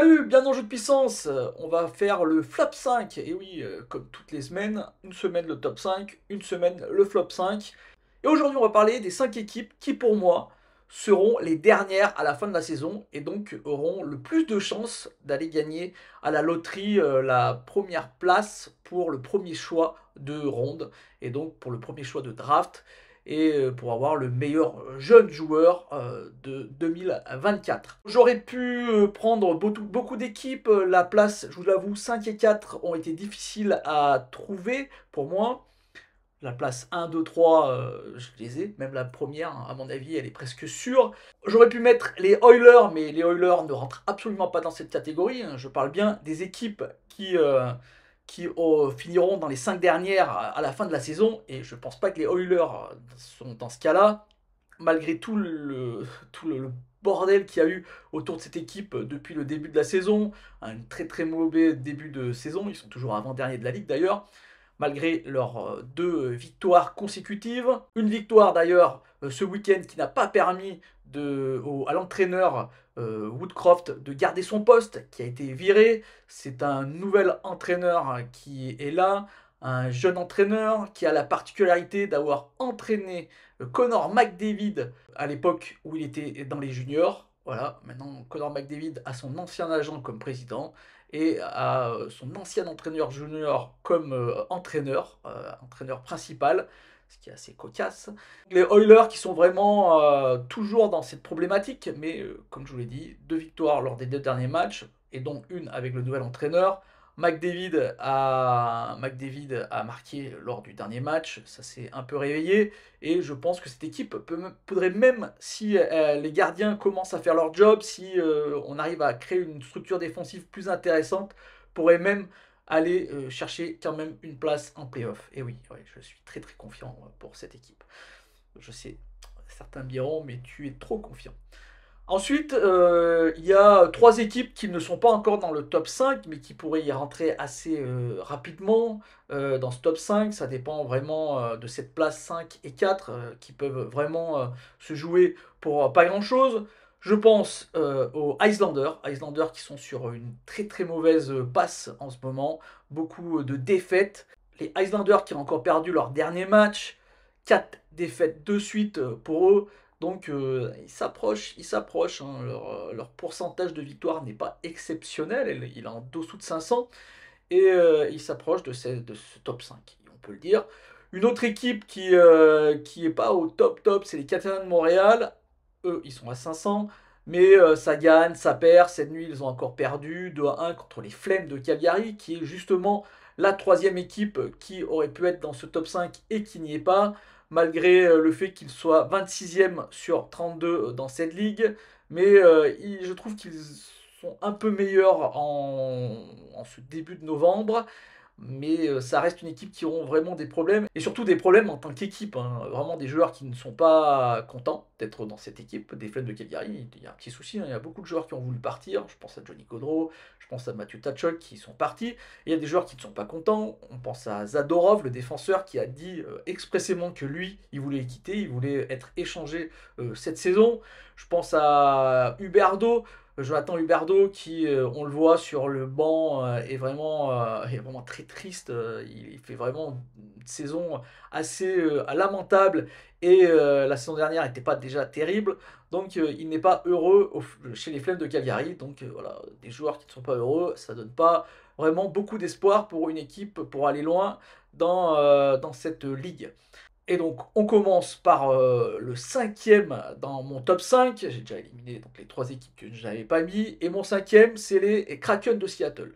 Salut, bien en jeu de puissance euh, On va faire le flop 5, et oui, euh, comme toutes les semaines, une semaine le top 5, une semaine le flop 5. Et aujourd'hui on va parler des 5 équipes qui pour moi seront les dernières à la fin de la saison et donc auront le plus de chances d'aller gagner à la loterie euh, la première place pour le premier choix de ronde et donc pour le premier choix de draft et euh, pour avoir le meilleur euh, jeune joueur euh, de 2024. J'aurais pu prendre beaucoup d'équipes, la place, je vous l'avoue, 5 et 4 ont été difficiles à trouver pour moi. La place 1, 2, 3, je les ai. Même la première, à mon avis, elle est presque sûre. J'aurais pu mettre les Oilers, mais les Oilers ne rentrent absolument pas dans cette catégorie. Hein. Je parle bien des équipes qui, qui euh, finiront dans les cinq dernières à la fin de la saison. Et je ne pense pas que les Oilers euh, sont dans ce cas-là. Malgré tout le, tout bordel qu'il y a eu autour de cette équipe euh, depuis le début de la saison, un très très mauvais début de saison, ils sont toujours avant-dernier de la ligue d'ailleurs, malgré leurs deux victoires consécutives. Une victoire d'ailleurs ce week-end qui n'a pas permis à l'entraîneur euh, Woodcroft de garder son poste qui a été viré. C'est un nouvel entraîneur hein, qui est là, un jeune entraîneur qui a la particularité d'avoir entraîné euh, Connor McDavid à l'époque où il était dans les juniors. Voilà, maintenant Conor McDavid a son ancien agent comme président et a euh, son ancien entraîneur junior comme euh, entraîneur, euh, entraîneur principal, ce qui est assez cocasse. Les Oilers qui sont vraiment toujours dans cette problématique, mais comme je vous l'ai dit, deux victoires lors des deux derniers matchs, et dont une avec le nouvel entraîneur. McDavid a, a marqué lors du dernier match, ça s'est un peu réveillé, et je pense que cette équipe pourrait même, si euh, les gardiens commencent à faire leur job, si euh, on arrive à créer une structure défensive plus intéressante, pourrait même aller euh, chercher quand même une place en playoff. Et oui, je suis très très confiant pour cette équipe. Je sais, certains diront, mais tu es trop confiant. Ensuite, euh, il y a trois équipes qui ne sont pas encore dans le top 5, mais qui pourraient y rentrer assez euh, rapidement euh, dans ce top 5. Ça dépend vraiment de cette place 5 et 4 qui peuvent vraiment se jouer pour pas grand-chose. Je pense aux Islanders, Islanders qui sont sur une très très mauvaise passe en ce moment, beaucoup de défaites. Les Islanders qui ont encore perdu leur dernier match, 4 défaites de suite euh, pour eux. Donc euh, ils s'approchent, ils s'approchent. Hein. Leur, euh, leur, pourcentage de victoire n'est pas exceptionnel, il est en dessous de 500. Et ils s'approchent de, de ce top 5, on peut le dire. Une autre équipe qui n'est est pas au top top, c'est les Catalans de Montréal. Eux, ils sont à 500. Mais euh, ça gagne, ça perd. Cette nuit, ils ont encore perdu 2 à 1 contre les Flemmes de Cagliari, qui est justement la troisième équipe qui aurait pu être dans ce top 5 et qui n'y est pas, malgré euh, le fait qu'ils soient 26e sur 32 euh, dans cette ligue. Mais je trouve qu'ils sont un peu meilleurs en, ce début de novembre mais euh, ça reste une équipe qui auront vraiment des problèmes, et surtout des problèmes en tant qu'équipe, hein. vraiment des joueurs qui ne sont pas contents d'être dans cette équipe, des Flames de Calgary, il y a un petit souci, hein. il y a beaucoup de joueurs qui ont voulu partir, je pense à Johnny Gaudreau, je pense à Mathieu Tachoc qui sont partis, il y a des joueurs qui ne sont pas contents, on pense à Zadorov, le défenseur qui a dit euh, expressément que lui, il voulait quitter, il voulait être échangé euh, cette saison, je pense à Huberdo, Jonathan Huberdo qui, euh, on le voit sur le banc, euh, est, vraiment, euh, vraiment très triste. il fait vraiment une saison assez lamentable et la saison dernière n'était pas déjà terrible. Donc il n'est pas heureux chez les Flemmes de Calgary. Donc voilà, des joueurs qui ne sont pas heureux, ça ne donne pas vraiment beaucoup d'espoir pour une équipe pour aller loin dans, dans cette ligue. Et donc, on commence par euh, le cinquième dans mon top 5. J'ai déjà éliminé donc, les trois équipes que je n'avais pas mis. Et mon cinquième, c'est les Kraken de Seattle.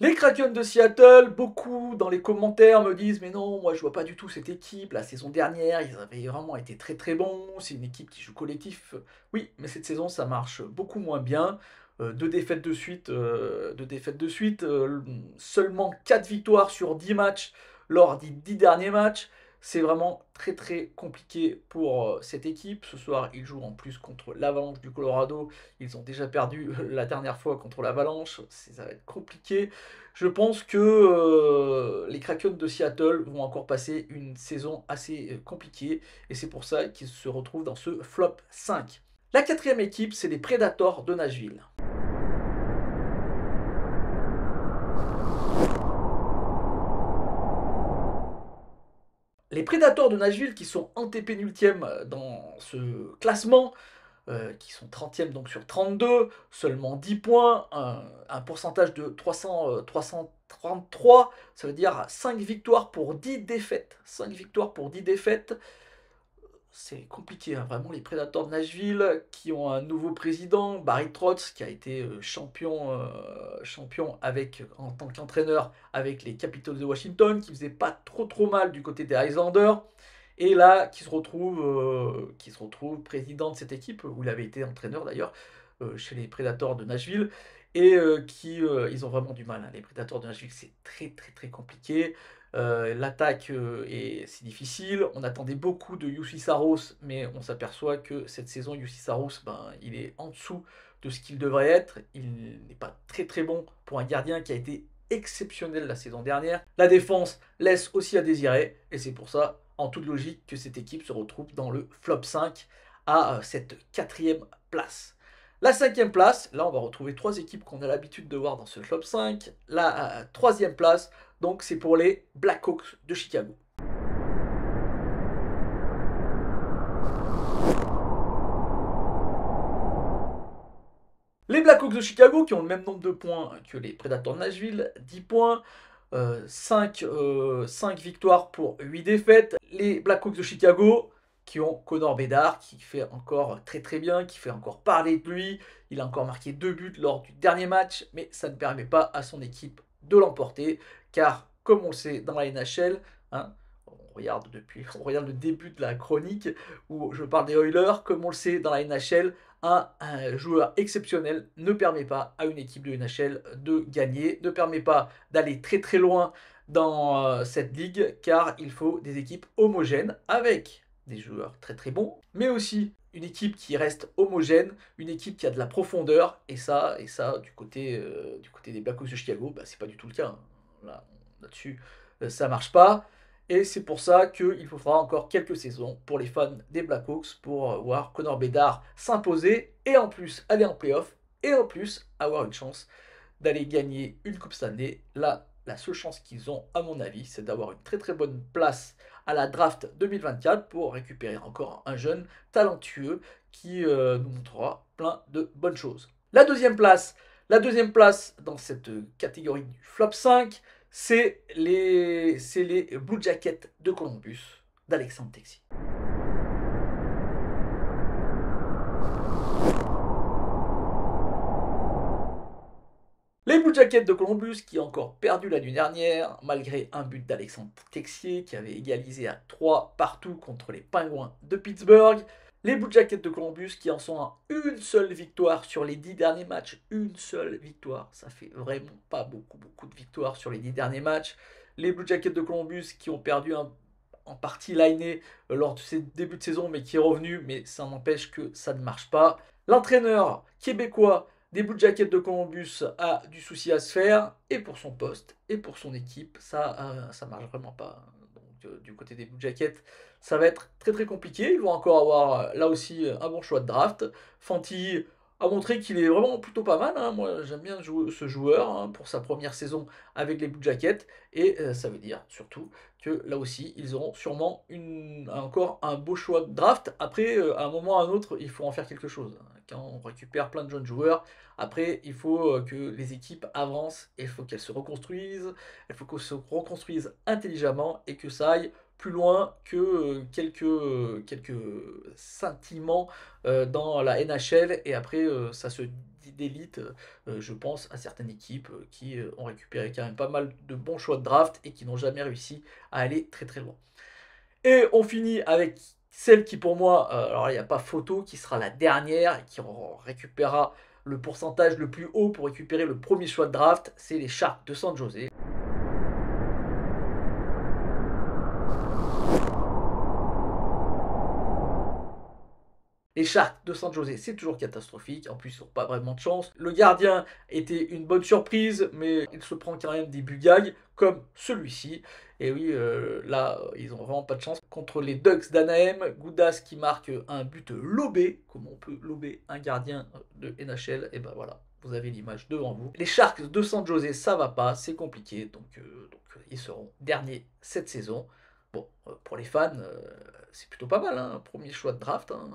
Les Kraken de Seattle, beaucoup dans les commentaires me disent mais non, moi je vois pas du tout cette équipe. La saison dernière, ils avaient vraiment été très très bons. C'est une équipe qui joue collectif. Oui, mais cette saison, ça marche beaucoup moins bien. Euh, deux défaites de suite, euh, de suite euh, seulement 4 victoires sur 10 matchs lors des 10 derniers matchs. C'est vraiment très très compliqué pour cette équipe. Ce soir, ils jouent en plus contre l'Avalanche du Colorado. Ils ont déjà perdu la dernière fois contre l'Avalanche. Ça va être compliqué. Je pense que les Kraken de Seattle vont encore passer une saison assez compliquée. Et c'est pour ça qu'ils se retrouvent dans ce flop 5. La quatrième équipe, c'est les Predators de Nashville. Les prédateurs de Nashville, qui sont antépénultièmes euh, dans ce classement, euh, qui sont 30e donc sur 32, seulement 10 points, un, pourcentage de 300, 333, euh, ça veut dire 5 victoires pour 10 défaites. 5 victoires pour 10 défaites c'est compliqué. Hein. Vraiment, les Predators de Nashville qui ont un nouveau président, Barry Trotz, qui a été euh, champion, euh, champion avec, en tant qu'entraîneur avec les Capitals de Washington, qui faisait pas trop trop mal du côté des Islanders Et là, qui se retrouve, euh, qui se retrouve président de cette équipe, où il avait été entraîneur d'ailleurs, chez les Predators de Nashville. Et qui, ils ont vraiment du mal. Hein, les Predators de Nashville, c'est très très très compliqué. Euh, l'attaque euh, est difficile. On attendait beaucoup de Yussi Saros, mais on s'aperçoit que cette saison, Yussi Saros, ben, il est en dessous de ce qu'il devrait être. Il n'est pas très très bon pour un gardien qui a été exceptionnel la saison dernière. La défense laisse aussi à désirer, et c'est pour ça, en toute logique, que cette équipe se retrouve dans le flop 5 à euh, cette quatrième place. La cinquième place, là on va retrouver trois équipes qu'on a l'habitude de voir dans ce flop 5. La troisième place, donc c'est pour les Blackhawks de Chicago. Les Blackhawks de Chicago qui ont le même nombre de points que les Predators de Nashville, 10 points. 5, euh, euh, victoires pour 8 défaites. Les Blackhawks de Chicago qui ont Connor Bedard qui fait encore très très bien, qui fait encore parler de lui. Il a encore marqué 2 buts lors du dernier match, mais ça ne permet pas à son équipe de l'emporter, car comme on le sait dans la NHL, hein, on regarde depuis, on regarde le début de la chronique où je parle des Oilers, comme on le sait dans la NHL, un, joueur exceptionnel ne permet pas à une équipe de NHL de gagner, ne permet pas d'aller très très loin dans euh, cette ligue, car il faut des équipes homogènes avec des joueurs très très bons, mais aussi une équipe qui reste homogène, une équipe qui a de la profondeur, et ça, et ça du, côté, euh, du côté des Blackhawks de Chicago, bah, c'est pas du tout le cas. Hein. Là, là-dessus, euh, ça marche pas. Et c'est pour ça qu'il faudra encore quelques saisons pour les fans des Blackhawks pour voir Connor Bédard s'imposer et en plus aller en playoff et en plus avoir une chance d'aller gagner une Coupe Stanley. Là, la seule chance qu'ils ont, à mon avis, c'est d'avoir une très très bonne place à la draft 2024 pour récupérer encore un jeune talentueux qui euh, nous montrera plein de bonnes choses. La deuxième place, la deuxième place dans cette catégorie du flop 5, c'est les, les Blue Jackets de Columbus d'Alexandre Texier. Les Blue Jackets de Columbus qui ont encore perdu la nuit dernière, malgré un but d'Alexandre Texier qui avait égalisé à 3 partout contre les Pingouins de Pittsburgh. Les Blue Jackets de Columbus qui en sont à une seule victoire sur les 10 derniers matchs. Une seule victoire, ça fait vraiment pas beaucoup, beaucoup de victoires sur les 10 derniers matchs. Les Blue Jackets de Columbus qui ont perdu en partie l'année euh, lors de ces débuts de saison, mais qui est revenu, mais ça n'empêche que ça ne marche pas. L'entraîneur québécois des Blue Jackets de Columbus a du souci à se faire, et pour son poste, et pour son équipe, ça euh, ça marche vraiment pas. Donc, euh, du côté des Blue Jackets, ça va être très très compliqué. Ils vont encore avoir euh, là aussi un bon choix de draft. Fanty a montré qu'il est vraiment plutôt pas mal. Hein. Moi, j'aime bien ce joueur hein, pour sa première saison avec les Blue Jackets. Et euh, ça veut dire surtout que là aussi, ils auront sûrement une, encore un beau choix de draft. Après, euh, à un moment ou à un autre, il faut en faire quelque chose. Quand on récupère plein de jeunes joueurs, après, il faut euh, que les équipes avancent. Il faut qu'elles se reconstruisent. Il faut qu'elles se reconstruisent intelligemment et que ça aille plus loin que euh, quelques, euh, quelques sentiments euh, dans la NHL et après ça se d'élite, je pense à certaines équipes qui ont récupéré quand même pas mal de bons choix de draft et qui n'ont jamais réussi à aller très très loin. Et on finit avec celle qui pour moi, alors il n'y a pas photo, qui sera la dernière et qui récupérera le pourcentage le plus haut pour récupérer le premier choix de draft, c'est les Sharks de San Jose Les Sharks de San José, c'est toujours catastrophique. En plus, ils n'ont pas vraiment de chance. Le gardien était une bonne surprise, mais il se prend quand même des bugailles comme celui-ci. Et oui, euh, là, ils n'ont vraiment pas de chance. Contre les Ducks d'Anaheim, Goudas qui marque un but lobé. Comment on peut lober un gardien de NHL Et ben voilà, vous avez l'image devant vous. Les Sharks de San José, ça va pas, c'est compliqué. Donc, euh, euh, ils seront derniers cette saison. Bon, pour les fans, c'est plutôt pas mal, hein, premier choix de draft. Hein.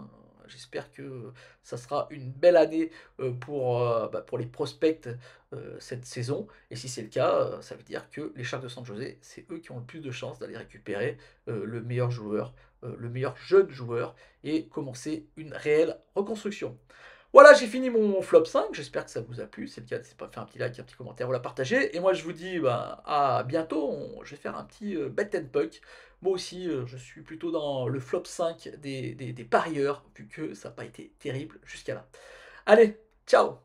J'espère que euh, ça sera une belle année euh, pour, euh, bah, pour les prospects cette saison. Et si c'est le cas, ça veut dire que les Sharks de San José, c'est eux qui ont le plus de chances d'aller récupérer le meilleur joueur, le meilleur jeune joueur et commencer une réelle reconstruction. Voilà, j'ai fini mon flop 5. J'espère que ça vous a plu. C'est le cas, n'hésitez pas à faire un petit like, un petit commentaire ou la partager. Et moi, je vous dis bah, à bientôt. je vais faire un petit euh, bet and puck. Moi aussi, euh, je suis plutôt dans le flop 5 des, des parieurs, vu que ça n'a pas été terrible jusqu'à là. Allez, ciao